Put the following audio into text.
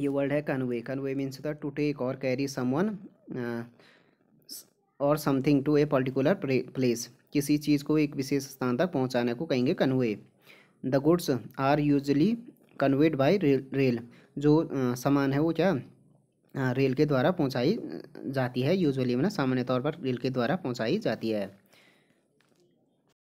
ये वर्ड है convey convey means होता है टू टेक और कैरी समवन और something to a particular place किसी चीज़ को एक विशेष स्थान तक पहुंचाने को कहेंगे convey the goods are usually conveyed by rail जो uh, सामान है वो क्या uh, रेल uh, के द्वारा पहुंचाई जाती है यूजुअली मतलब सामान्य तौर पर रेल के द्वारा पहुंचाई जाती है